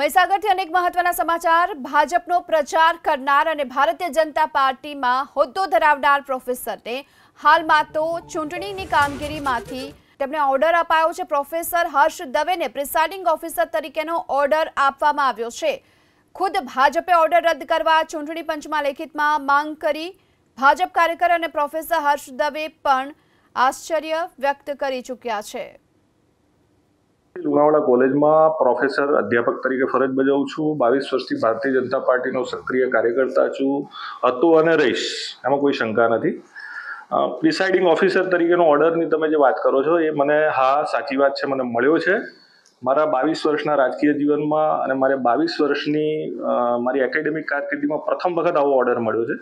મહીસાગરથી અનેક મહત્વના સમાચાર ભાજપનો પ્રચાર કરનાર અને ભારતીય જનતા પાર્ટીમાં હોદ્દો ધરાવનાર પ્રોફેસરને હાલમાં તો ચૂંટણીની કામગીરીમાંથી તેમને ઓર્ડર અપાયો છે પ્રોફેસર હર્ષ દવેને પ્રિસાઇડિંગ ઓફિસર તરીકેનો ઓર્ડર આપવામાં આવ્યો છે ખુદ ભાજપે ઓર્ડર રદ કરવા ચૂંટણી પંચમાં લેખિતમાં માંગ કરી ભાજપ કાર્યકર અને પ્રોફેસર હર્ષ દવે પણ આશ્ચર્ય વ્યક્ત કરી ચૂક્યા છે લુણાવાડા કોલેજમાં પ્રોફેસર અધ્યાપક તરીકે ફરજ બજાવું છું બાવીસ વર્ષથી ભારતીય જનતા પાર્ટીનો સક્રિય કાર્યકર્તા છું હતો અને રહીશ એમાં કોઈ શંકા નથી પ્રિસાઇડિંગ ઓફિસર તરીકેનો ઓર્ડરની તમે જે વાત કરો છો એ મને હા સાચી વાત છે મને મળ્યો છે મારા બાવીસ વર્ષના રાજકીય જીવનમાં અને મારે બાવીસ વર્ષની મારી એકેડેમિક કારકિર્દીમાં પ્રથમ વખત આવો ઓર્ડર મળ્યો છે